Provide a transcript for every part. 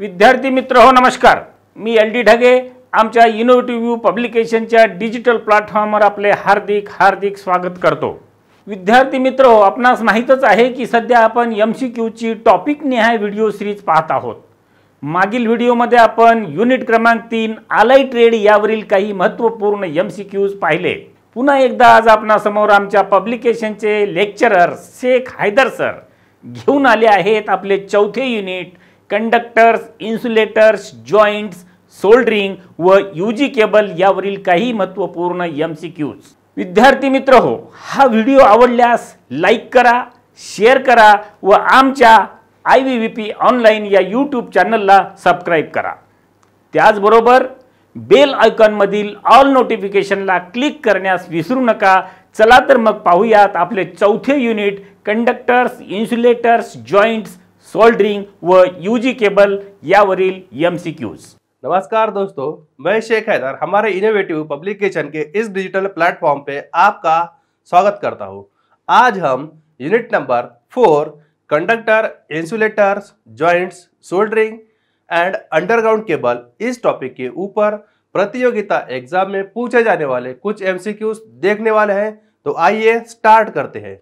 विद्यार्थी मित्र हो नमस्कार मी एल डी ढगे आमच्या इनोव्हेटिव्ह व्ह्यू पब्लिकेशनच्या डिजिटल प्लॅटफॉर्मवर आपले हार्दिक हार्दिक स्वागत करतो विद्यार्थी मित्र हो आपणास माहीतच आहे की सध्या आपण एम सी क्यूची टॉपिक निहाय व्हिडिओ सिरीज पाहत आहोत मागील व्हिडिओमध्ये आपण युनिट क्रमांक तीन आलाय ट्रेड यावरील काही महत्त्वपूर्ण एम सी क्यूज पाहिले पुन्हा एकदा आज आपणासमोर आमच्या पब्लिकेशनचे लेक्चरर शेख हैदर सर घेऊन आले आहेत आपले चौथे unit conductors insulators joints soldering व यू जी केबल यावरील काही महत्त्वपूर्ण एम सी क्यूज विद्यार्थी मित्र हो हा व्हिडिओ आवडल्यास लाईक करा शेअर करा व आमच्या I V V P online या यूट्यूब चॅनलला सबस्क्राईब करा त्याचबरोबर बेल आयकॉनमधील ऑल नोटिफिकेशनला क्लिक करण्यास विसरू नका चला तर मग पाहूयात आपले चौथे unit conductors insulators joints soldering व यूजी केबल यावरील एम नमस्कार दोस्तों मैं शेख हैदर हमारे इनोवेटिव पब्लिकेशन के इस डिजिटल प्लेटफॉर्म पे आपका स्वागत करता हूँ आज हम unit number four conductor insulators joints soldering and underground cable इस टॉपिक के ऊपर प्रतियोगिता एग्जाम में पूछे जाने वाले कुछ एमसीक्यूज देखने वाले हैं तो आइए स्टार्ट करते हैं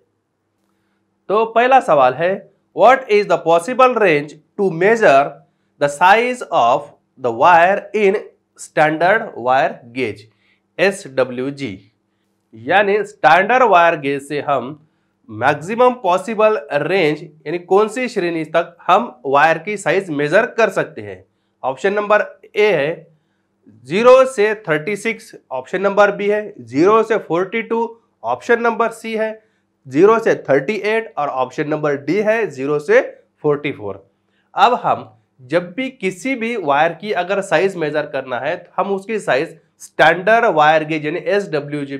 तो पहला सवाल है what is the possible range to measure the size of the wire in standard wire gauge SWG यानी स्टैंडर्ड वायर गेज से हम मैक्सिमम पॉसिबल रेंज यानी कौन सी श्रेणी तक हम वायर की साइज मेजर कर सकते हैं ऑप्शन नंबर ए है जीरो से thirty six option number B है जीरो से forty two option number C है जीरो से थर्टी एट और ऑप्शन नंबर डी है जीरो से फोर्टी फोर अब हम जब भी किसी भी वायर की अगर साइज मेजर करना है तो हम उसकी साइज स्टैंडर्ड वायर गेज यानी एस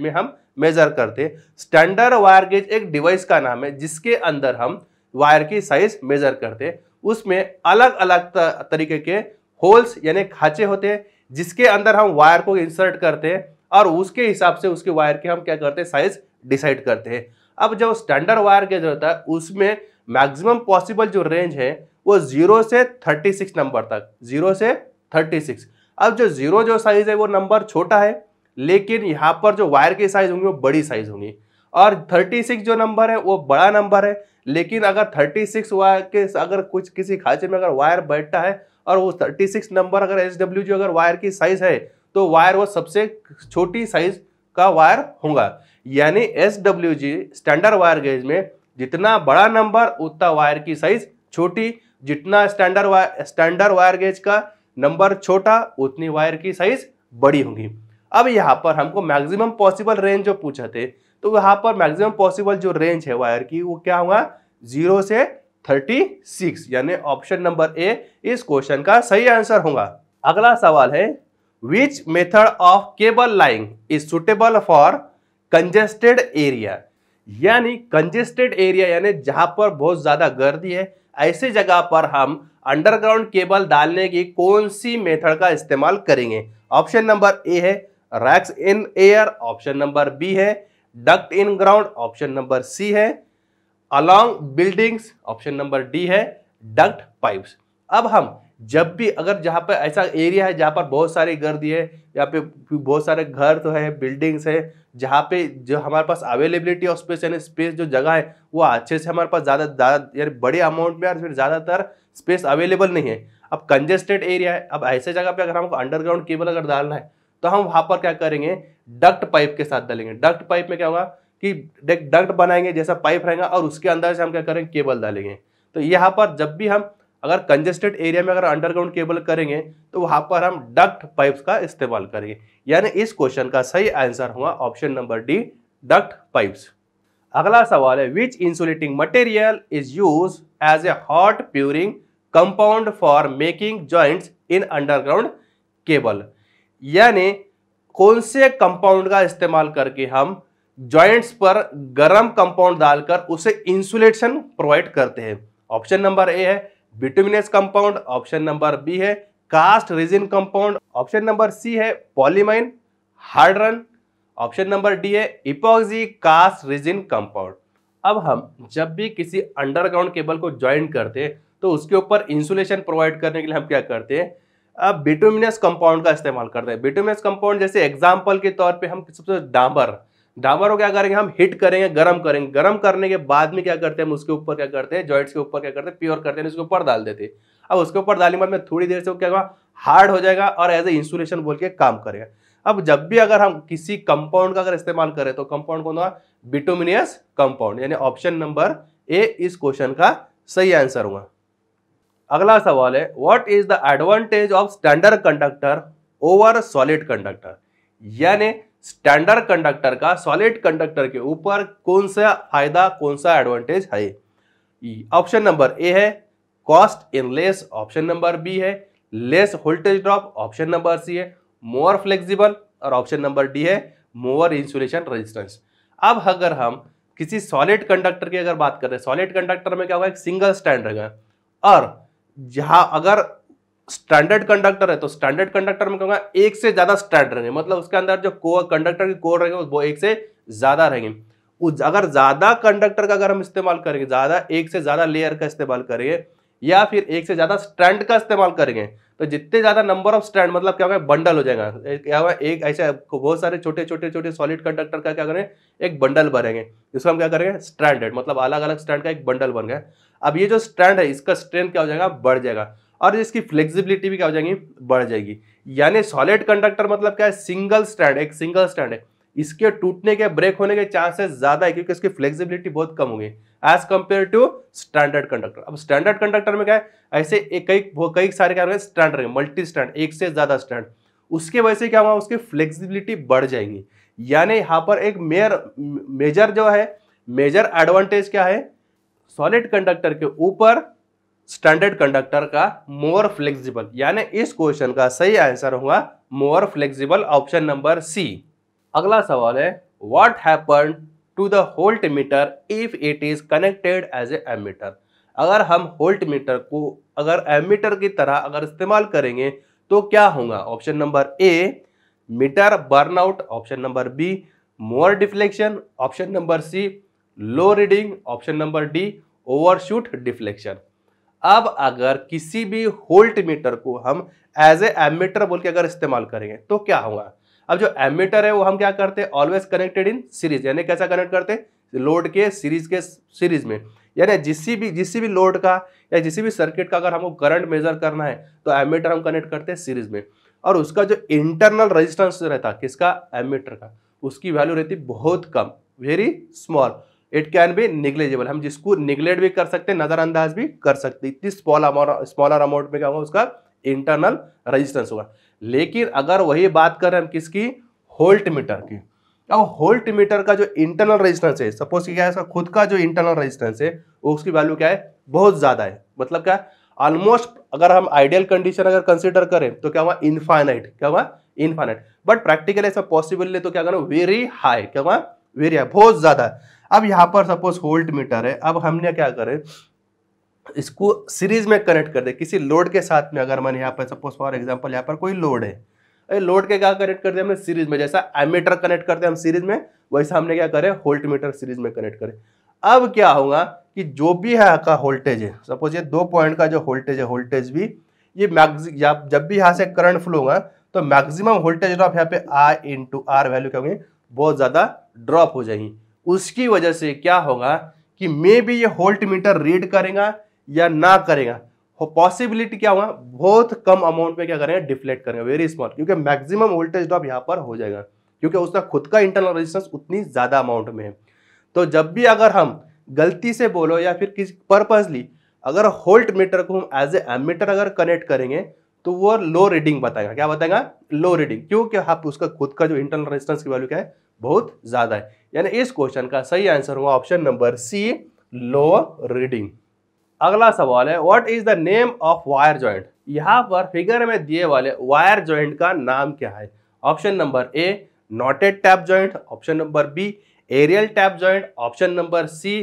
में हम मेजर करते हैं स्टैंडर्ड वायर गेज एक डिवाइस का नाम है जिसके अंदर हम वायर की साइज मेजर करते हैं उसमें अलग अलग तरीके के होल्स यानी खाचे होते हैं जिसके अंदर हम वायर को इंसर्ट करते हैं और उसके हिसाब से उसके वायर के हम क्या करते हैं साइज डिसाइड करते हैं अब जो स्टैंडर्ड वायर गेज होता है उसमें मैक्सिमम पॉसिबल जो रेंज है वो जीरो से थर्टी सिक्स नंबर तक जीरो से थर्टी सिक्स अब जो जीरो जो साइज़ है वो नंबर छोटा है लेकिन यहाँ पर जो वायर की साइज़ होंगी वो बड़ी साइज़ होंगी और थर्टी सिक्स जो नंबर है वो बड़ा नंबर है लेकिन अगर थर्टी सिक्स वायर के अगर कुछ किसी खाचे में अगर वायर बैठता है और वो थर्टी सिक्स नंबर अगर एच डब्ल्यू जी अगर वायर की साइज़ है तो वायर वो सबसे छोटी साइज़ का वायर होगा यानी S W G standard wire gauge में जितना बड़ा नंबर उतना वायर की साइज छोटी जितना standard wire standard wire gauge का नंबर छोटा उतनी वायर की साइज बड़ी होगी अब यहाँ पर हमको मैक्सिमम पॉसिबल रेंज जो पूछा थे तो यहाँ पर मैक्सिमम पॉसिबल जो रेंज है वायर की वो क्या हुआ जीरो से थर्टी सिक्स यानी ऑप्शन नंबर ए इस क्वेश्चन का सही आंसर होगा अगला सवाल है which method of cable laying is suitable for congested area यानी कंजेस्टेड एरिया यानी जहां पर बहुत ज्यादा गर्दी है ऐसे जगह पर हम अंडरग्राउंड केबल डालने की कौन सी मेथड का इस्तेमाल करेंगे ऑप्शन नंबर ए है racks in air option number B है duct in ground option number C है along buildings option number D है डक्ट पाइप्स अब हम जब भी अगर जहाँ पर ऐसा एरिया है जहाँ पर बहुत सारी गर्दी है यहाँ पे बहुत सारे घर तो है बिल्डिंग्स है जहाँ पे जो हमारे पास अवेलेबिलिटी ऑफ स्पेस यानी स्पेस जो जगह है वो अच्छे से हमारे पास ज़्यादा ज़्यादा यानी बड़े अमाउंट में और फिर ज़्यादातर स्पेस अवेलेबल नहीं है अब कंजेस्टेड एरिया है अब ऐसे जगह पर अगर हमको अंडरग्राउंड केबल अगर डालना है तो हम वहाँ पर क्या करेंगे डक्ट पाइप के साथ डालेंगे डक्ट पाइप में क्या होगा कि डक्ट बनाएंगे जैसा पाइप रहेगा और उसके अंदर से हम क्या करेंगे केबल डालेंगे तो यहाँ पर जब भी हम अगर कंजेस्टेड एरिया में अगर अंडरग्राउंड केबल करेंगे तो वहां पर हम डक्ट पाइप्स का इस्तेमाल करेंगे यानी इस क्वेश्चन का सही आंसर हुआ option number D duct pipes अगला सवाल है which insulating material is use as a hot pouring compound for making joints in underground cable यानी कौन से कंपाउंड का इस्तेमाल करके हम ज्वाइंट्स पर गर्म कंपाउंड डालकर उसे इंसुलेशन प्रोवाइड करते हैं ऑप्शन नंबर ए है bituminous compound option number B है cast resin compound option number C है polyamine hardener option number D है इपोक्सी कास्ट रेजिन कंपाउंड अब हम जब भी किसी अंडरग्राउंड केबल को ज्वाइन करते हैं तो उसके ऊपर इंसुलेशन प्रोवाइड करने के लिए हम क्या करते हैं अब बिटुमिनस कंपाउंड का इस्तेमाल करते हैं बिटुमिनस कंपाउंड जैसे एग्जाम्पल के तौर पे हम सबसे डांबर डामर को क्या करेंगे हम हिट करेंगे गर्म करेंगे गर्म करने के बाद में क्या करते हैं हम उसके ऊपर क्या करते हैं जॉइंट्स के ऊपर क्या करते हैं प्योर करते हैं उसके ऊपर डाल देते हैं अब उसके ऊपर डालने के बाद में थोड़ी देर से वो क्या हार्ड हो जाएगा और एज ए इंसुलेशन बोल के काम करेगा अब जब भी अगर हम किसी कंपाउंड का अगर इस्तेमाल करें तो कंपाउंड कौन होगा बिटोमिनियस कंपाउंड यानी ऑप्शन नंबर ए इस क्वेश्चन का सही आंसर होगा अगला सवाल है what is the advantage of standard conductor over solid conductor यानी स्टैंडर्ड कंडक्टर का सॉलिड कंडक्टर के ऊपर कौन सा फायदा कौन सा एडवांटेज है ऑप्शन नंबर ए है cost in less option number B है less voltage drop option number C है मोर फ्लेक्सिबल और ऑप्शन नंबर डी है मोर इंसुलेशन रेजिस्टेंस अब अगर हम किसी सॉलिड कंडक्टर की अगर बात करें सॉलिड कंडक्टर में क्या होगा एक सिंगल स्टैंड रहेगा और जहां अगर स्टैंडर्ड कंडक्टर है तो स्टैंडर्ड कंडक्टर में कहूंगा एक से ज़्यादा स्टैंड रहेंगे मतलब उसके अंदर जो कोर कंडक्टर के कोर रहेंगे वो एक से ज़्यादा रहेंगे अगर ज़्यादा कंडक्टर का अगर हम इस्तेमाल करेंगे ज़्यादा एक से ज़्यादा लेयर का इस्तेमाल करेंगे या फिर एक से ज़्यादा स्टैंड का इस्तेमाल करेंगे तो जितने ज़्यादा नंबर ऑफ स्टैंड मतलब क्या होगा बंडल हो जाएगा क्या होगा एक ऐसे बहुत सारे छोटे छोटे छोटे सॉलिड कंडक्टर का क्या करेंगे एक बंडल बनेंगे जिसको हम क्या करेंगे स्टैंडर्ड मतलब अलग अलग स्टैंड का एक बंडल बन गया अब ये जो स्टैंड है इसका स्ट्रेंथ क्या हो जाएगा बढ़ जाएगा और इसकी फ्लेक्सिबिलिटी भी क्या हो जाएगी बढ़ जाएगी यानी सॉलिड कंडक्टर मतलब क्या है सिंगल स्टैंड एक सिंगल स्टैंड है इसके टूटने के ब्रेक होने के चांसेस ज्यादा है क्योंकि इसकी फ्लेक्सिबिलिटी बहुत कम होगी as compare to standard conductor अब स्टैंडर्ड कंडक्टर में क्या है ऐसे कई कई सारे क्या होंगे स्टैंडर्ड मल्टी स्टैंड एक से ज्यादा स्टैंड उसके वजह से क्या हुआ उसकी फ्लेक्सिबिलिटी बढ़ जाएगी यानी यहाँ पर एक मेयर मेजर जो है मेजर एडवांटेज क्या है सॉलिड कंडक्टर के ऊपर स्टैंडर्ड कंडक्टर का मोर फ्लेक्सिबल यानी इस क्वेश्चन का सही आंसर हुआ more flexible option number C अगला सवाल है what happen to the voltmeter if it is connected as a ammeter अगर हम होल्ट मीटर को अगर एमीटर की तरह अगर इस्तेमाल करेंगे तो क्या होगा option number A meter burn out option number B more deflection option number C low reading option number D overshoot deflection अब अगर किसी भी होल्ट मीटर को हम एज ए एमीटर बोल के अगर इस्तेमाल करेंगे तो क्या होगा अब जो एमीटर है वो हम क्या करते हैं ऑलवेज कनेक्टेड इन सीरीज यानी कैसा कनेक्ट करते हैं लोड के सीरीज के सीरीज में यानी जिस भी जिस भी लोड का या जिस भी सर्किट का अगर हमको करंट मेजर करना है तो एमीटर हम कनेक्ट करते हैं सीरीज में और उसका जो इंटरनल रेजिस्टेंस रहता किसका एमीटर का उसकी वैल्यू रहती बहुत कम very small it can be negligible हम जिसको निग्लेक्ट भी कर सकते हैं नज़रअंदाज भी कर सकते इतनी स्मॉल अमाउंट स्मॉलर अमाउंट में क्या होगा उसका इंटरनल रजिस्टेंस होगा लेकिन अगर वही बात करें हम किसकी होल्ट मीटर की अब होल्ट मीटर का जो इंटरनल रजिस्टेंस है सपोज क्या है इसका खुद का जो इंटरनल रजिस्टेंस है उसकी वैल्यू क्या है बहुत ज़्यादा है मतलब क्या ऑलमोस्ट अगर हम आइडियल कंडीशन अगर कंसिडर करें तो क्या हुआ इन्फाइनाइट क्या हुआ इन्फाइनाइट बट प्रैक्टिकली ऐसा पॉसिबल है तो क्या करना वेरी हाई क्या हुआ वेरी हाई बहुत ज़्यादा अब यहाँ पर सपोज होल्ट मीटर है अब हमने क्या करें इसको सीरीज में कनेक्ट कर दे किसी लोड के साथ में अगर मैंने यहाँ पर सपोज फॉर एग्जाम्पल यहाँ पर कोई लोड है अरे लोड के क्या कनेक्ट कर दिया हमने सीरीज में जैसा एमीटर कनेक्ट करते हम सीरीज में वैसा हमने क्या करें होल्ट मीटर सीरीज में कनेक्ट करें अब क्या होगा कि जो भी है यहाँ का होल्टेज है सपोज ये दो पॉइंट का जो होल्टेज है होल्टेज भी ये मैक्स जब भी यहाँ से करंट फ्लो होगा तो मैक्सिमम होल्टेज ड्रॉप यहाँ पे आर इंटू आर वैल्यू क्या होंगे बहुत ज़्यादा ड्रॉप हो जाएगी उसकी वजह से क्या होगा कि मे भी ये होल्ट मीटर रीड करेगा या ना करेगा पॉसिबिलिटी क्या होगा बहुत कम अमाउंट में क्या करेंगे डिफ्लेक्ट करेंगे वेरी स्मॉल क्योंकि मैक्सिमम वोल्टेज ड्रॉप यहाँ पर हो जाएगा क्योंकि उसका खुद का इंटरनल रेजिस्टेंस उतनी ज़्यादा अमाउंट में है तो जब भी अगर हम गलती से बोलो या फिर किसी पर्पजली अगर होल्ट मीटर को हम एज ए एमीटर अगर कनेक्ट करेंगे तो वो लो रीडिंग बताएगा क्या बताएगा लो रीडिंग क्योंकि आप उसका खुद का जो इंटरनल रेजिस्टेंस की वैल्यू क्या है बहुत ज़्यादा है यानी इस क्वेश्चन का सही आंसर हुआ option number C low reading अगला सवाल है what is the name of wire joint यहाँ पर फिगर में दिए वाले वायर ज्वाइंट का नाम क्या है option number A knotted tap joint option number B aerial tap joint option number C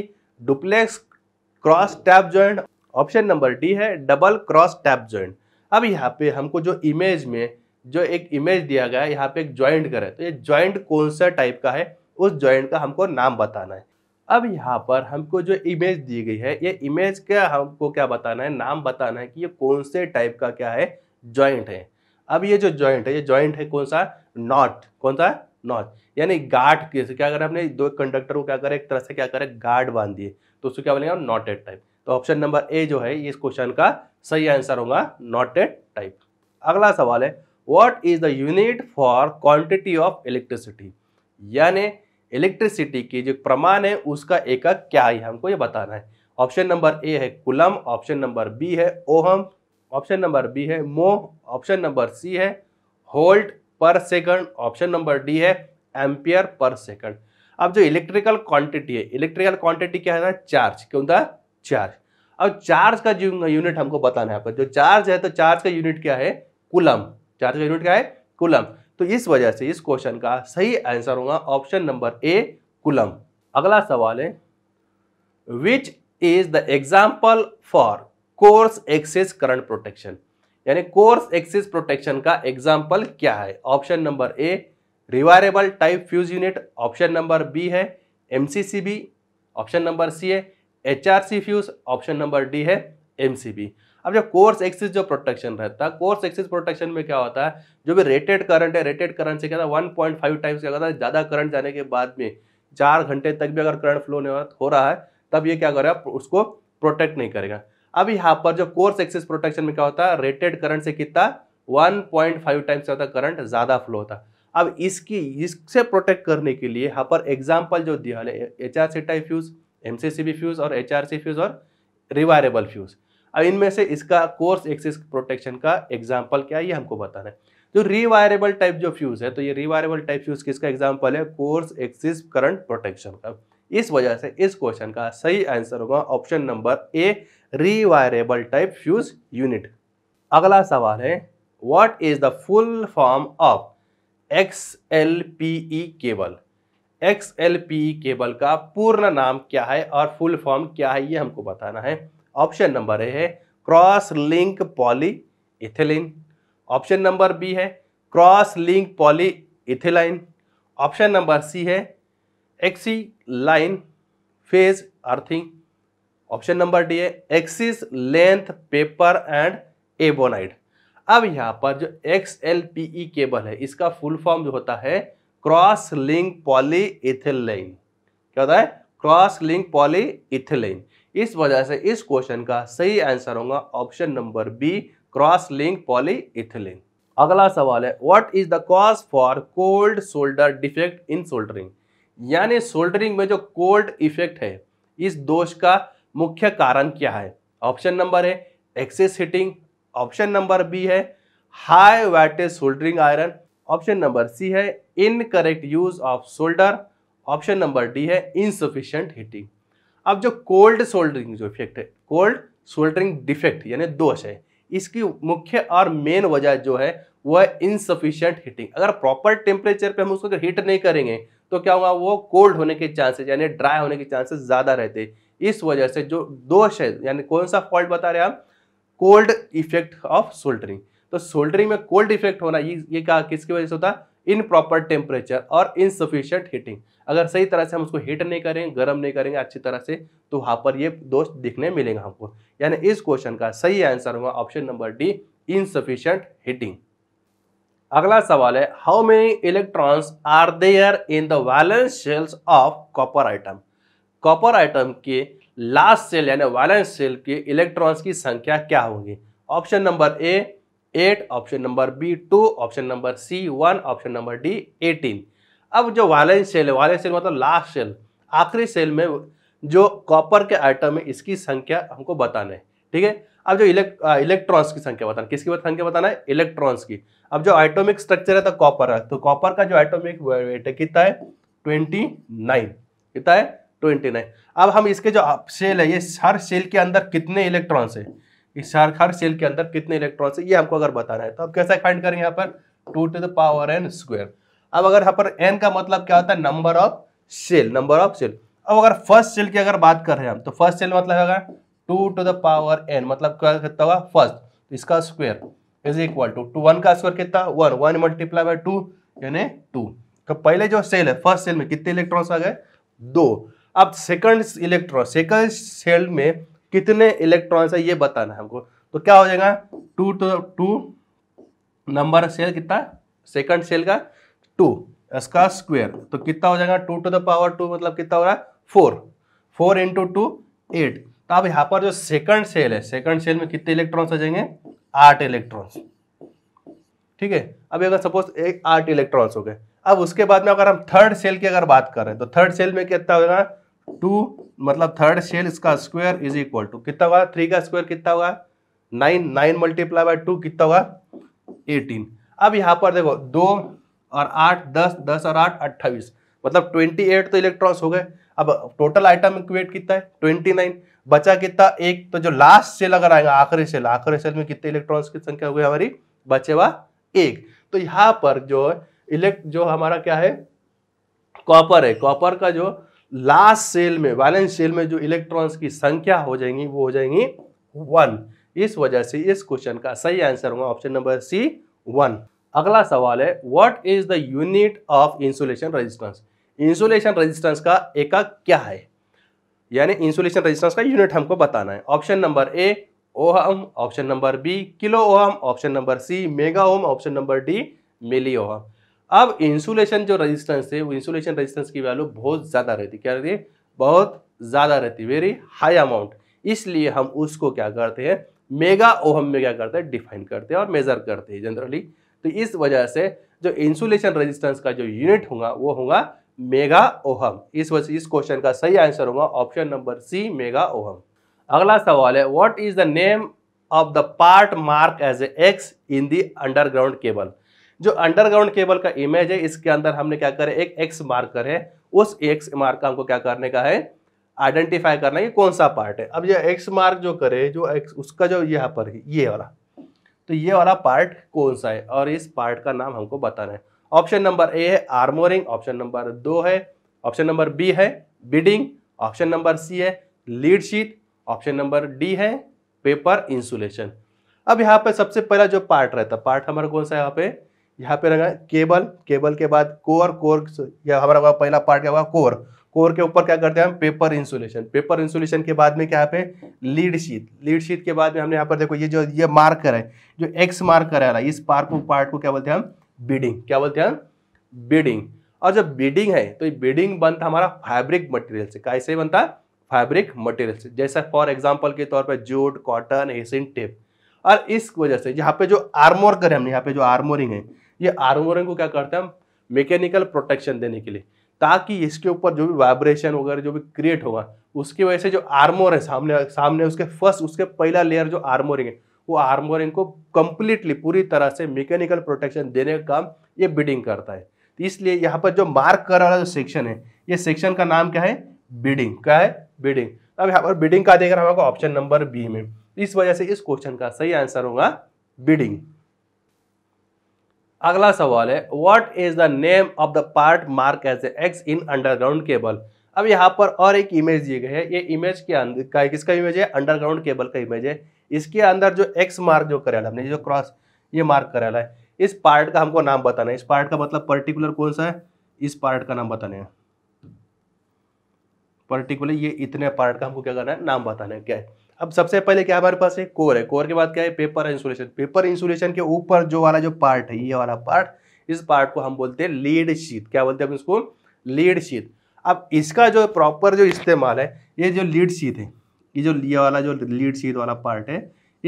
duplex cross tap joint option number D है डबल क्रॉस टैप ज्वाइंट अब यहाँ पे हमको जो इमेज में जो एक इमेज दिया गया है यहाँ पे एक ज्वाइंट करे तो ये ज्वाइंट कौन सा टाइप का है उस ज्वाइंट का हमको नाम बताना है अब यहाँ पर हमको जो इमेज दी गई है ये इमेज का हमको क्या बताना है नाम बताना है कि ये कौन से टाइप का क्या है ज्वाइंट है अब ये जो ज्वाइंट है ये ज्वाइंट है कौन सा नॉट कौन सा नॉट यानी गार्ड से क्या करें हमने दो कंडक्टर को क्या करें एक तरह से क्या करें गार्ड बांध दिए तो उसको क्या बोलेंगे हम नॉटेड टाइप तो ऑप्शन नंबर ए जो है इस क्वेश्चन का सही आंसर होगा नॉटेड टाइप अगला सवाल है what is the unit for quantity of electricity यानी इलेक्ट्रिसिटी की जो प्रमाण है उसका एकक क्या है हमको ये बताना है ऑप्शन नंबर ए है कुलम ऑप्शन नंबर बी है ओहम ऑप्शन नंबर बी है मोह ऑप्शन नंबर सी है volt per second option number D है एम्पियर पर सेकंड अब जो इलेक्ट्रिकल क्वांटिटी है इलेक्ट्रिकल क्वांटिटी क्या है चार्ज क्यों था चार्ज अब चार्ज का जो यूनिट हमको बताना है आपको जो चार्ज है तो चार्ज का यूनिट क्या है कुलम चार्ज का यूनिट क्या है कुलम तो इस वजह से इस क्वेश्चन का सही आंसर होगा ऑप्शन नंबर ए कुलम अगला सवाल है which is the example for coarse excess current protection यानी कोर्स एक्सेस प्रोटेक्शन का एग्जाम्पल क्या है option number A rewirable type fuse unit option number B है एम ऑप्शन नंबर सी है H fuse option number D है M अब जब course axis जो प्रोटेक्शन रहता है कोर्स एक्सिस प्रोटेक्शन में क्या होता है जो भी रेटेड करंट है रेटेड करंट से क्या था वन पॉइंट फाइव टाइम्स क्या होता है ज़्यादा करंट जाने के बाद में चार घंटे तक भी अगर करंट फ्लो नहीं हो रहा है तब ये क्या करेगा उसको प्रोटेक्ट नहीं करेगा अब यहाँ पर जो कोर्स एक्सिस प्रोटेक्शन में क्या होता है रेटेड करंट से कितना वन पॉइंट फाइव टाइम्स होता करंट ज़्यादा फ्लो होता अब इसकी इससे प्रोटेक्ट करने के लिए यहाँ पर एग्जाम्पल जो दिया है H R C type fuse M C C B fuse और एच आर सी फ्यूज़ और रिवायरेबल फ्यूज़ इनमें से इसका कोर्स एक्सिस प्रोटेक्शन का एग्जाम्पल क्या है ये हमको बताना है जो तो रिवायरेबल टाइप जो फ्यूज है तो ये रिवायरेबल टाइप फ्यूज किसका एग्जाम्पल है कोर्स एक्सिस करंट प्रोटेक्शन का इस वजह से इस क्वेश्चन का सही आंसर होगा option number A rewirable type fuse unit अगला सवाल है what is the full form of X L P E cable X L P E cable का पूर्ण नाम क्या है और फुल फॉर्म क्या है ये हमको बताना है ऑप्शन नंबर ए है cross link poly ethylene option number B है cross link poly ethylene option number C है X line phase earthing option number D है axis length paper and ebonite अब यहाँ पर जो X L P E cable है इसका full form जो होता है क्रॉस लिंक पॉली इथेलाइन क्या होता है क्रॉस लिंक पॉली इथेलाइन इस वजह से इस क्वेश्चन का सही आंसर होगा option number B cross link polyethylene अगला सवाल है what is the cause for cold solder defect in soldering यानी सोल्डरिंग में जो कोल्ड इफेक्ट है इस दोष का मुख्य कारण क्या है ऑप्शन नंबर है excess heating option number B है high wattage soldering iron option number C है incorrect use of solder option number D है इनसफिशियंट हीटिंग अब जो कोल्ड सोल्डरिंग जो इफेक्ट है कोल्ड सोल्डरिंग डिफेक्ट यानी दोष है इसकी मुख्य और मेन वजह जो है वह है इनसफिशियंट हीटिंग अगर प्रॉपर टेम्परेचर पे हम उसको हीट नहीं करेंगे तो क्या होगा वो कोल्ड होने के चांसेस यानी ड्राई होने के चांसेस ज़्यादा रहते इस वजह से जो दोष है यानी कौन सा फॉल्ट बता रहे हैं आप कोल्ड इफेक्ट ऑफ सोल्डरिंग तो सोल्डरिंग में कोल्ड इफेक्ट होना ये क्या किसकी वजह से होता है इन प्रॉपर टेम्परेचर और इनसफिशियंट हीटिंग अगर सही तरह से हम उसको हीट नहीं करेंगे गर्म नहीं करेंगे अच्छी तरह से तो वहाँ पर ये दोष दिखने मिलेंगे हमको यानी इस क्वेश्चन का सही आंसर होगा option number D insufficient heating अगला सवाल है how many electrons are there in the valence shells of copper atom copper atom के लास्ट सेल यानी वैलेंस सेल के इलेक्ट्रॉन्स की संख्या क्या होगी option number A eight option number B two option number C one option number D eighteen अब जो valence shell है वायलेंस सेल मतलब लास्ट सेल आखिरी सेल में जो कॉपर के आइटम है इसकी संख्या हमको बताना है ठीक है अब जो इलेक्ट इलेक्ट्रॉन्स की संख्या बताना किसकी संख्या बताना है इलेक्ट्रॉन्स की अब जो आइटोमिक स्ट्रक्चर है तो कॉपर है तो कॉपर का जो आइटोमिक वेट है कितना है ट्वेंटी नाइन कितना है ट्वेंटी नाइन अब हम इसके जो सेल है ये हर सेल के अंदर कितने इलेक्ट्रॉन्स है इस शार्खार सेल के अंदर कितने इलेक्ट्रॉन है ये हमको अगर बताना है तो आप कैसे फाइंड करें यहाँ पर two to the power n square अब अगर यहाँ पर एन का मतलब क्या होता है number of shell number of shell अब अगर फर्स्ट सेल की अगर बात कर रहे हैं हम तो फर्स्ट सेल मतलब होगा two to the power n मतलब क्या कितना होगा फर्स्ट तो इसका square is equal to two one का स्क्वायर कितना one one multiply by two यानी टू तो पहले जो सेल है फर्स्ट सेल में कितने इलेक्ट्रॉन्स आ गए दो अब सेकंड इलेक्ट्रॉन सेकंड सेल में कितने इलेक्ट्रॉन है ये बताना है हमको तो क्या हो जाएगा two two two number shell कितना सेकंड सेल का टू इसका स्क्वेयर तो कितना हो जाएगा two to the power two मतलब कितना हो रहा है four four into two eight तो अब यहाँ पर जो सेकंड सेल है सेकंड सेल में कितने इलेक्ट्रॉन्स आ जाएंगे आठ इलेक्ट्रॉन्स ठीक है अब अगर सपोज एक आठ इलेक्ट्रॉन्स हो गए अब उसके बाद में अगर हम थर्ड सेल की अगर बात करें तो थर्ड सेल में कितना होगा टू मतलब थर्ड शेल इसका स्क्वायर इज इक्वल टू कितना हुआ थ्री का स्क्वायर कितना हुआ nine nine multiply by two कितना हुआ एटीन अब यहाँ पर देखो दो और आठ दस दस और आठ अट्ठाईस मतलब ट्वेंटी एट तो इलेक्ट्रॉन्स हो गए अब टोटल आइटम की कितना है ट्वेंटी नाइन बचा कितना एक तो जो लास्ट सेल अगर आएगा आखिरी सेल आखिरी सेल में कितने इलेक्ट्रॉन्स की संख्या हुई हमारी बचे हुआ एक तो यहाँ पर जो इलेक्ट जो हमारा क्या है कॉपर है कॉपर का जो लास्ट सेल में वैलेंस सेल में जो इलेक्ट्रॉन्स की संख्या हो जाएंगी वो हो जाएंगी वन इस वजह से इस क्वेश्चन का सही आंसर होगा ऑप्शन नंबर सी वन अगला सवाल है what is the unit of insulation resistance insulation resistance का एकक क्या है यानी इंसुलेशन रेजिस्टेंस का यूनिट हमको बताना है option number A ohm option number B kilo ohm option number C mega ohm option number D milli ohm अब इंसुलेशन जो रेजिस्टेंस है वो इंसुलेशन रेजिस्टेंस की वैल्यू बहुत ज़्यादा रहती क्या रहती है बहुत ज़्यादा रहती वेरी हाई अमाउंट इसलिए हम उसको क्या करते हैं मेगा ओहम में क्या करते हैं डिफाइन करते हैं और मेज़र करते हैं जनरली तो इस वजह से जो इंसुलेशन रेजिस्टेंस का जो यूनिट होगा वो होगा मेगा ओहम इस वजह इस क्वेश्चन का सही आंसर होगा option number C mega ohm अगला सवाल है what is the name of the part mark as A X in the underground cable जो अंडरग्राउंड केबल का इमेज है इसके अंदर हमने क्या करें एक एक्स मार्कर है उस एक्स मार्क का हमको क्या करने का है आइडेंटिफाई करना है कि कौन सा पार्ट है अब ये एक्स मार्क जो करे जो एक्स उसका जो यहाँ पर ये वाला तो ये वाला पार्ट कौन सा है और इस पार्ट का नाम हमको बताना है ऑप्शन नंबर ए है आर्मोरिंग ऑप्शन नंबर दो है ऑप्शन नंबर बी है बिडिंग ऑप्शन नंबर सी है lead sheath option number D है पेपर इंसुलेशन अब यहाँ पे सबसे पहला जो पार्ट रहता पार्ट हमारा कौन सा है यहाँ पे यहाँ पे रहेगा केबल केबल के बाद कोर कोर यह हमारा पहला पार्ट क्या होगा कोर कोर के ऊपर क्या करते हैं हम पेपर इंसुलेशन पेपर इंसुलेशन के बाद में क्या यहाँ पे लीड शीट लीड शीट के बाद में हमने यहाँ पर देखो ये जो ये मार्कर है जो एक्स मार्कर है इस पार्ट को पार्ट को क्या बोलते हैं हम बीडिंग क्या बोलते हैं हम बीडिंग और जब बीडिंग है तो ये बीडिंग बनता हमारा फैब्रिक मटेरियल से कैसे बनता है फैब्रिक मटेरियल से जैसा फॉर एग्जाम्पल के तौर पर जूट कॉटन एसिन टेप और इस वजह से यहाँ पे जो आर्मोर करें हमने यहाँ पे जो आर्मोरिंग है ये आर्मोरिंग को क्या हैं हम मैकेनिकल प्रोटेक्शन देने के लिए ताकि इसके ऊपर जो भी वाइब्रेशन वगैरह जो भी क्रिएट होगा उसकी वजह से जो आर्मोर है सामने सामने उसके फर्स्ट उसके पहला लेयर जो आर्मोरिंग है वो आर्मोरिंग को कम्प्लीटली पूरी तरह से मैकेनिकल प्रोटेक्शन देने का काम ये बिडिंग करता है तो इसलिए यहाँ पर जो मार्क कर वाला जो सेक्शन है ये सेक्शन का नाम क्या है बिडिंग क्या है बिडिंग अब यहाँ पर बिडिंग का देख रहा हमारे ऑप्शन नंबर बी में इस वजह से इस क्वेश्चन का सही आंसर होगा बिडिंग अगला सवाल है what is the name of the part mark as X in underground cable अब यहाँ पर और एक इमेज दिए गए है ये इमेज के अंदर का किसका इमेज है अंडरग्राउंड केबल का इमेज है इसके अंदर जो एक्स मार्क जो करेला हमने जो क्रॉस ये मार्क कराया है इस पार्ट का हमको नाम बताना है इस पार्ट का मतलब पर्टिकुलर कौन सा है इस पार्ट का नाम बताना है पर्टिकुलर ये इतने पार्ट का हमको क्या करना है नाम बताना है क्या है अब सबसे पहले क्या हमारे पास है कोर है कोर के बाद क्या है पेपर इंसुलेशन पेपर इंसुलेशन के ऊपर जो वाला जो पार्ट है ये वाला पार्ट इस पार्ट को हम बोलते हैं लीड शीत क्या बोलते हैं हम इसको लीड शीत अब इसका जो प्रॉपर जो इस्तेमाल है ये जो लीड शीत है ये जो ये वाला जो लीड शीत वाला पार्ट है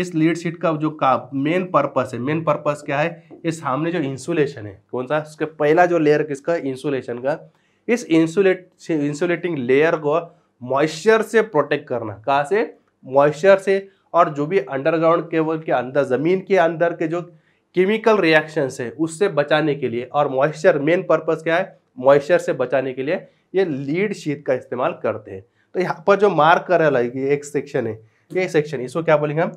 इस लीड शीट का जो का मेन पर्पस है मेन पर्पस क्या है ये सामने जो इंसुलेशन है कौन सा उसके पहला जो लेयर किसका इंसुलेशन का इस इंसुलेट इंसुलेटिंग लेयर को मॉइस्चर से प्रोटेक्ट करना कहाँ से मॉइस्चर से और जो भी अंडरग्राउंड केबल के अंदर ज़मीन के अंदर के जो केमिकल रिएक्शंस है उससे बचाने के लिए और मॉइस्चर मेन पर्पज़ क्या है मॉइस्चर से बचाने के लिए ये लीड शीत का इस्तेमाल करते हैं तो यहाँ पर जो मार्क कर रहा है एक सेक्शन है ये सेक्शन इसको क्या बोलेंगे हम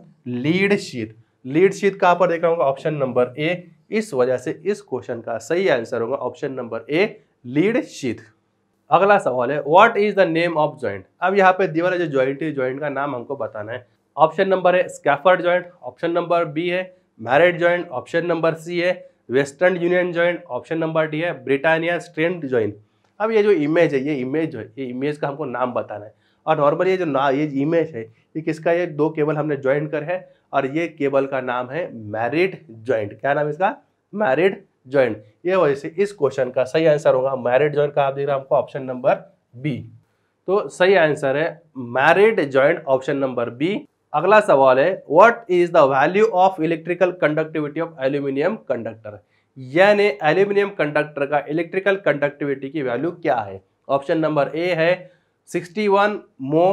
लीड शीत लीड शीत कहाँ पर देख रहा होगा ऑप्शन नंबर ए इस वजह से इस क्वेश्चन का सही आंसर होगा ऑप्शन नंबर ए लीड शीत अगला सवाल है what is the name of joint अब यहाँ पे दिया जो ज्वाइंट है ज्वाइंट का नाम हमको बताना है ऑप्शन नंबर है scarfed joint option number B है married joint option number C है western union joint option number D है ब्रिटानिया स्ट्रेंड ज्वाइंट अब ये जो इमेज है ये इमेज है ये इमेज का हमको नाम बताना है और नॉर्मल ये जो ना ये इमेज है ये किसका ये दो केबल हमने ज्वाइंट कर है और ये केबल का नाम है मैरिड ज्वाइंट क्या नाम है इसका मैरिड ज्वाइन ये वजह से इस क्वेश्चन का सही आंसर होगा मैरिड ज्वाइन का आप देख रहे हैं आपको ऑप्शन नंबर बी तो सही आंसर है married joint option number B अगला सवाल है what is the value of electrical conductivity of aluminium conductor यानी एल्यूमिनियम कंडक्टर का इलेक्ट्रिकल कंडक्टिविटी की वैल्यू क्या है ऑप्शन नंबर ए है 61 मो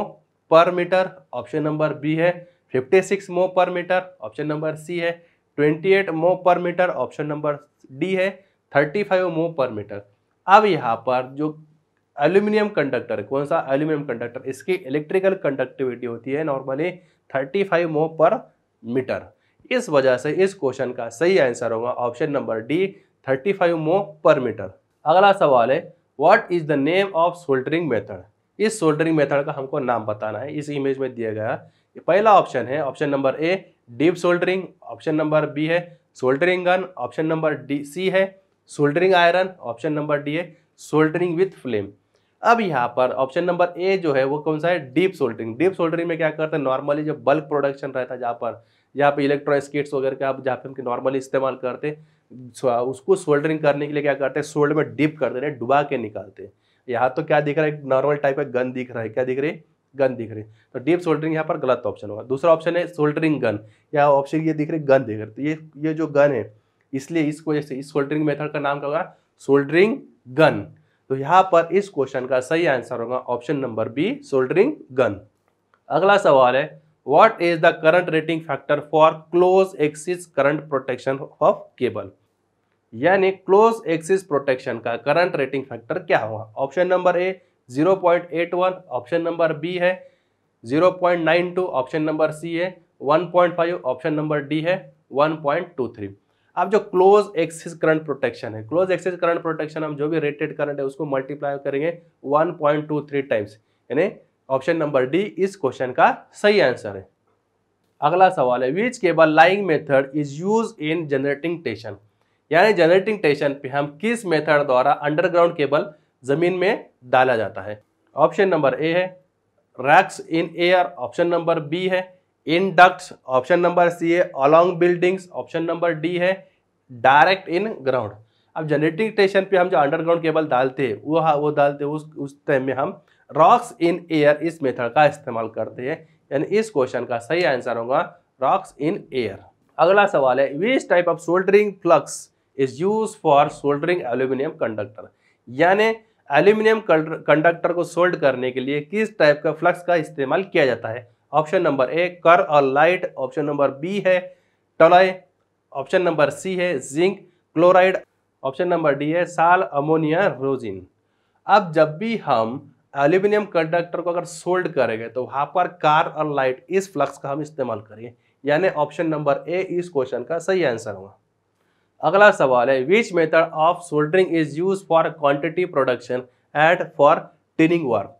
पर मीटर ऑप्शन नंबर बी है 56 मो पर मीटर ऑप्शन नंबर सी है ट्वेंटी एट मो पर मीटर ऑप्शन नंबर डी है थर्टी फाइव मो पर मीटर अब यहाँ पर जो एल्यूमिनियम कंडक्टर कौन सा एल्यूमिनियम कंडक्टर इसकी इलेक्ट्रिकल कंडक्टिविटी होती है नॉर्मली थर्टी फाइव मो पर मीटर इस वजह से इस क्वेश्चन का सही आंसर होगा option number D thirty five mho पर मीटर अगला सवाल है what is the name of soldering method इस सोल्डरिंग मेथड का हमको नाम बताना है इस इमेज में दिया गया पहला ऑप्शन है option number A dip soldering option number B है soldering gun option number D C है soldering iron option number D है सोल्डरिंग विथ फ्लेम अब यहाँ पर ऑप्शन नंबर ए जो है वो कौन सा है डीप सोल्डरिंग डीप सोल्डरिंग में क्या करते हैं नॉर्मली जो बल्क प्रोडक्शन रहता है जहाँ पर जहाँ पर इलेक्ट्रॉनिक्स किट्स वगैरह का जहाँ पे हम नॉर्मली इस्तेमाल करते हैं उसको सोल्डरिंग करने के लिए क्या करते हैं सोल्ड में डीप कर दे रहे डुबा के निकालते हैं यहाँ तो क्या दिख रहा है नॉर्मल टाइप का गन दिख रहा है क्या दिख रही है गन दिख रही है तो डीप सोल्डरिंग यहाँ पर गलत ऑप्शन होगा दूसरा ऑप्शन है सोल्डरिंग गन या ऑप्शन ये दिख रही गन दिख रही तो ये ये जो गन है इसलिए इस वजह से इस सोल्डरिंग मेथड का नाम क्या होगा सोल्डरिंग गन तो यहाँ पर इस क्वेश्चन का सही आंसर होगा option number B soldering gun अगला सवाल है what is the current rating factor for close excess current protection of cable यानी क्लोज एक्सिस प्रोटेक्शन का करंट रेटिंग फैक्टर क्या होगा option number A zero point eight one option number B है zero point nine two option number C है one point five option number D है one point two three अब जो close excess current protection है close excess current protection हम जो भी rated current है उसको मल्टीप्लाई करेंगे 1.23 टाइम्स यानी ऑप्शन नंबर डी इस क्वेश्चन का सही आंसर है अगला सवाल है which cable laying method is use in generating station यानी जनरेटिंग टेशन पे हम किस मेथड द्वारा अंडरग्राउंड केबल ज़मीन में डाला जाता है ऑप्शन नंबर ए है racks in air option number B है in ducts option number C है along buildings option number D है डायरेक्ट इन ग्राउंड अब जनरेटिंग स्टेशन पे हम जो अंडरग्राउंड केबल डालते हैं वो हाँ वो डालते उस उस टाइम में हम रॉक्स इन एयर इस मेथड का इस्तेमाल करते हैं यानी इस क्वेश्चन का सही आंसर होगा रॉक्स इन एयर अगला सवाल है which type of soldering flux is use for soldering aluminium conductor यानी एल्यूमिनियम कंडक्टर को सोल्ड करने के लिए किस टाइप का फ्लक्स का इस्तेमाल किया जाता है ऑप्शन नंबर ए कर और लाइट ऑप्शन नंबर बी है टलॉय ऑप्शन नंबर सी है zinc chloride option number D है साल अमोनिया रोजिन अब जब भी हम एल्यूमिनियम कंडक्टर को अगर सोल्ड करेंगे तो वहाँ पर कार और लाइट इस फ्लक्स का हम इस्तेमाल करेंगे यानी ऑप्शन नंबर ए इस क्वेश्चन का सही आंसर होगा अगला सवाल है which method of soldering is use for quantity production and for tinning work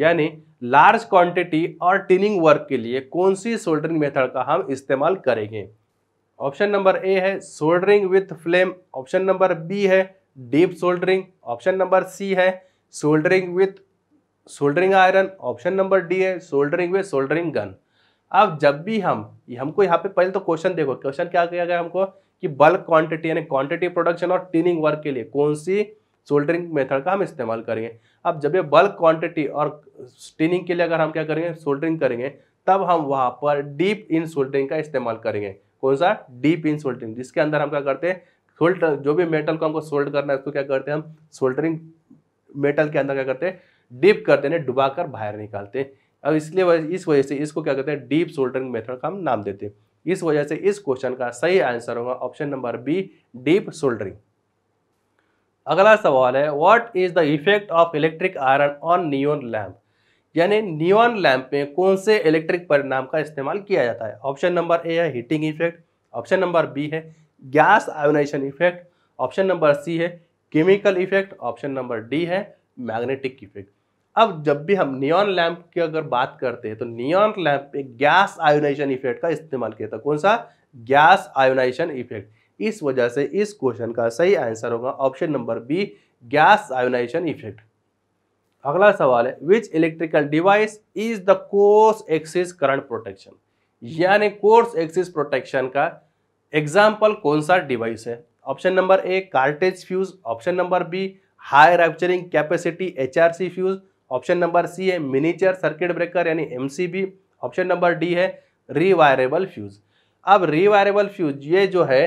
यानी लार्ज क्वांटिटी और टिनिंग वर्क के लिए कौन सी सोल्डरिंग मेथड का हम इस्तेमाल करेंगे ऑप्शन नंबर ए है soldering with flame option number B है dip soldering option number C है soldering with soldering iron option number D है सोल्डरिंग विथ सोल्डरिंग गन अब जब भी हम हमको यहाँ पे पहले तो क्वेश्चन देखो क्वेश्चन क्या किया गया हमको कि बल्क क्वांटिटी यानी क्वांटिटी प्रोडक्शन और टीनिंग वर्क के लिए कौन सी सोल्डरिंग मेथड का हम इस्तेमाल करेंगे अब जब ये बल्क क्वांटिटी और टीनिंग के लिए अगर हम क्या करेंगे सोल्डरिंग करेंगे तब हम वहाँ पर डीप इन सोल्डरिंग का इस्तेमाल करेंगे कौन सा डीप इन सोल्डरिंग जिसके अंदर हम क्या करते हैं सोल्डर जो भी मेटल को हमको सोल्ड करना है उसको क्या करते हैं हम सोल्डरिंग मेटल के अंदर क्या करते हैं डीप करते हैं डुबा कर बाहर निकालते हैं अब इसलिए इस वजह से इसको क्या कहते हैं डीप सोल्डरिंग मेथड का हम नाम देते हैं इस वजह से इस क्वेश्चन का सही आंसर होगा option number B dip soldering अगला सवाल है what is the effect of electric iron on neon lamp यानी नियोन लैम्प में कौन से इलेक्ट्रिक परिणाम का इस्तेमाल किया जाता है ऑप्शन नंबर ए है heating effect option number B है gas ionisation effect option number C है chemical effect option number D है मैग्नेटिक इफेक्ट अब जब भी हम नियॉन लैंप की अगर बात करते हैं तो नियॉन लैंप में गैस आयोनाइजेशन इफेक्ट का इस्तेमाल किया था कौन सा गैस आयोनाइजेशन इफेक्ट इस वजह से इस क्वेश्चन का सही आंसर होगा option number B gas ionisation effect अगला सवाल है which electrical device is the coarse excess current protection यानी कोर्स एक्सिस प्रोटेक्शन का एग्जाम्पल कौन सा डिवाइस है option number A cartridge fuse option number B high rupturing capacity H fuse option number C है miniature circuit breaker यानी M option number D है rewirable fuse अब rewirable fuse ये जो है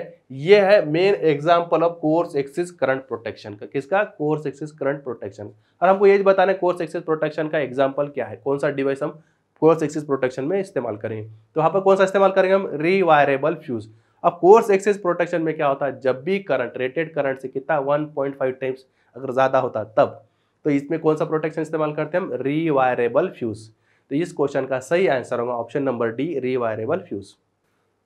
ये है main example of coarse excess current protection का किसका कोर्स एक्सिस करंट प्रोटेक्शन और हमको ये बताने कोर्स एक्सिस प्रोटेक्शन का एग्जाम्पल क्या है कौन सा डिवाइस हम कोर्स एक्सिस प्रोटेक्शन में इस्तेमाल करेंगे तो यहाँ पर कौन सा इस्तेमाल करेंगे हम रीवायरेबल फ्यूज अब कोर्स एक्सेस प्रोटेक्शन में क्या होता है जब भी करंट रेटेड करंट से कितना वन टाइम्स अगर ज़्यादा होता तब तो इसमें कौन सा प्रोटेक्शन इस्तेमाल करते हैं हम रीवायरेबल फ्यूज़ तो इस क्वेश्चन का सही आंसर होगा option number D rewirable fuse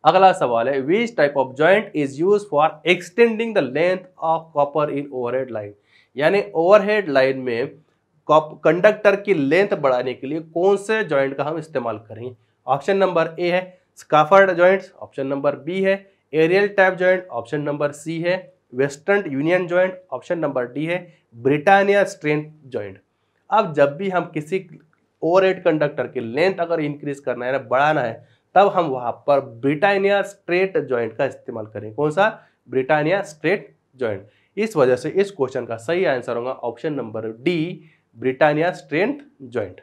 अगला सवाल है which type of joint is use for extending the length of copper in overhead line यानी ओवरहेड लाइन में कंडक्टर की लेंथ बढ़ाने के लिए कौन से ज्वाइंट का हम इस्तेमाल करें ऑप्शन नंबर ए है scarfed joint option number B है aerial type joint option number C है western union joint option number D है ब्रिटानिया स्ट्रेन जॉइंट अब जब भी हम किसी ओवर हेड कंडक्टर की लेंथ अगर इंक्रीज करना है ना बढ़ाना है तब हम वहाँ पर ब्रिटानिया स्ट्रेट जॉइंट का इस्तेमाल करें कौन सा ब्रिटानिया स्ट्रेट जॉइंट इस वजह से इस क्वेश्चन का सही आंसर होगा option number D Britannia strength joint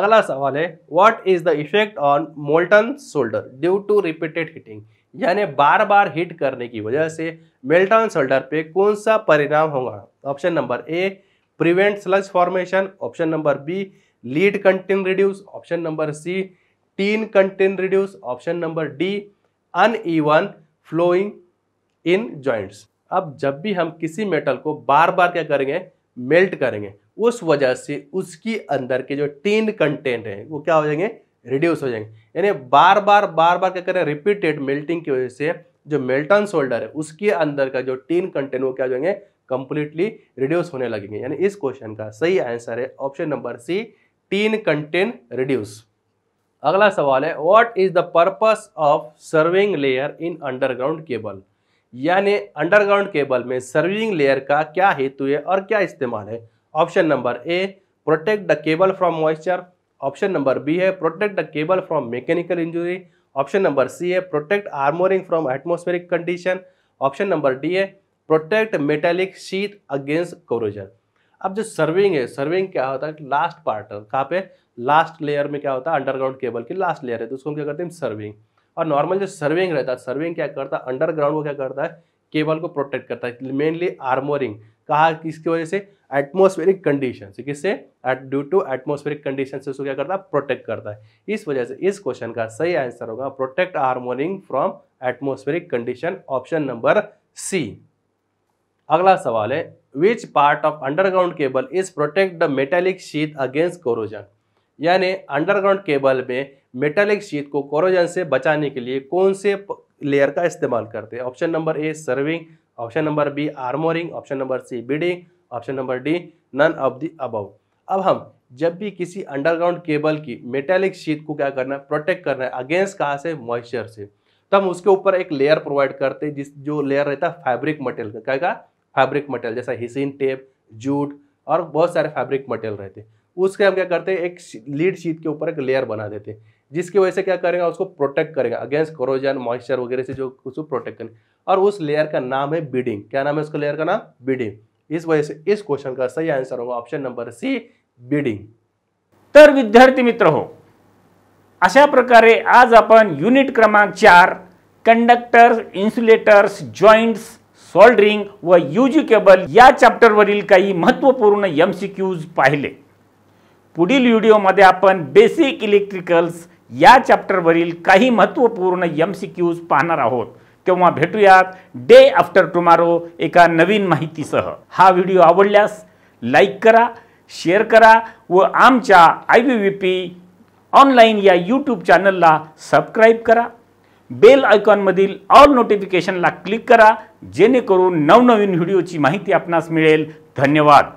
अगला सवाल है what is the effect on molten solder due to repeated heating यानी बार बार हिट करने की वजह से मेल्टन शोल्डर पे कौन सा परिणाम होगा option number A prevent sludge formation option number B lead content reduce option number C tin content reduce option number D uneven flowing in joints अब जब भी हम किसी मेटल को बार बार क्या करेंगे मेल्ट करेंगे उस वजह से उसकी अंदर के जो टीन कंटेंट है वो क्या हो जाएंगे रिड्यूस हो जाएंगे यानी बार बार बार बार क्या करें रिपीटेड मेल्टिंग की वजह से जो मेल्टन सोल्डर है उसके अंदर का जो टीन कंटेंट वो क्या हो जाएंगे कंप्लीटली रिड्यूस होने लगेंगे यानी इस क्वेश्चन का सही आंसर है option number C tin content reduce अगला सवाल है what is the purpose of serving layer in underground cable यानी अंडरग्राउंड केबल में सर्विंग लेयर का क्या हेतु है और क्या इस्तेमाल है option number A protect the cable from moisture option number B है protect the cable from mechanical injury option number C है protect armouring from atmospheric condition option number D है protect metallic sheath against corrosion अब जो serving है serving क्या होता है last part कहाँ पे लास्ट लेयर में क्या होता है अंडरग्राउंड केबल की लास्ट लेयर है तो उसको हम क्या करते हैं सर्विंग और नॉर्मल जो सर्विंग रहता है सर्विंग क्या करता है अंडरग्राउंड वो क्या करता है केबल को प्रोटेक्ट करता है मेनली आर्मोरिंग कहा किसकी वजह से एटमोस्फेरिक कंडीशन किससे ड्यू टू एटमोस्फेरिक कंडीशन से उसको क्या करता है प्रोटेक्ट करता है इस वजह से इस क्वेश्चन का सही आंसर होगा protect armouring from atmospheric condition option number C अगला सवाल है which part of underground cable is protect the metallic sheath against corrosion यानी अंडरग्राउंड केबल में मेटेलिक शीत को कोरोजन से बचाने के लिए कौन से लेयर का इस्तेमाल करते हैं option number A serving option number B armouring option number C bedding option number D none of the above अब हम जब भी किसी अंडरग्राउंड केबल की मेटेलिक शीत को क्या करना है प्रोटेक्ट करना है अगेंस्ट कहाँ से मॉइस्चर से तो हम उसके ऊपर एक लेयर प्रोवाइड करते हैं जिस जो लेयर रहता है फैब्रिक मटेरियल का क्या फैब्रिक मटेरियल जैसा हिसिन टेप जूट और बहुत सारे फैब्रिक मटेरियल रहते हैं उसके हम क्या करते हैं एक लीड शीट के ऊपर एक लेयर बना देते हैं जिसकी वजह से क्या करेगा उसको प्रोटेक्ट करेगा अगेंस्ट क्रोजन मॉइस्चर वगैरह से जो उसको प्रोटेक्ट करेंगे और उस लेयर का नाम है बीडिंग क्या नाम है उसका लेयर का नाम बीडिंग इस वजह इस क्वेश्चन का सही आंसर होगा ऑप्शन नंबर सी बिडिंग तर विद्यार्थी मित्र हो अशा प्रकारे आज आपण युनिट क्रमांक चार कंडक्टर्स इन्सुलेटर्स जॉईंट्स सोल्डरिंग व यूजी केबल या चॅप्टरवरील काही महत्वपूर्ण एम सी क्यूज पाहिले पुढील व्हिडिओमध्ये आपण बेसिक इलेक्ट्रिकल्स या चॅप्टरवरील काही महत्त्वपूर्ण एम सी क्यूज पाहणार आहोत तेव्हा भेटूयात डे आफ्टर टुमारो एका नवीन माहितीसह हा व्हिडिओ आवडल्यास लाईक करा शेअर करा व आमच्या I V V P online या यूट्यूब चॅनलला सबस्क्राईब करा बेल आयकॉनमधील ऑल नोटिफिकेशनला क्लिक करा जेणेकरून नवनवीन व्हिडिओची माहिती आपणास मिळेल धन्यवाद